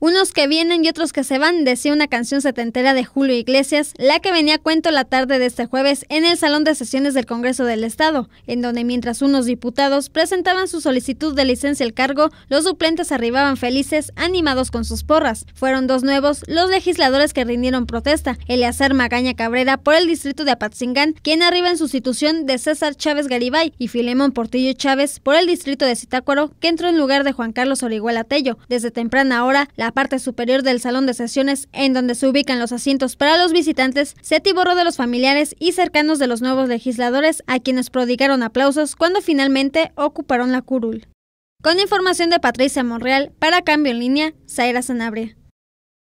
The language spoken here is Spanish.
Unos que vienen y otros que se van, decía una canción setentera de Julio Iglesias, la que venía a cuento la tarde de este jueves en el Salón de Sesiones del Congreso del Estado, en donde mientras unos diputados presentaban su solicitud de licencia al cargo, los suplentes arribaban felices, animados con sus porras. Fueron dos nuevos los legisladores que rindieron protesta, Eleazar Magaña Cabrera por el distrito de Apatzingán, quien arriba en sustitución de César Chávez Garibay, y Filemón Portillo Chávez por el distrito de Zitácuaro, que entró en lugar de Juan Carlos Orihuela Tello. Desde temprana hora, la la parte superior del salón de sesiones en donde se ubican los asientos para los visitantes, se atiborró de los familiares y cercanos de los nuevos legisladores a quienes prodigaron aplausos cuando finalmente ocuparon la curul. Con información de Patricia Monreal, para Cambio en Línea, Zaira Sanabria.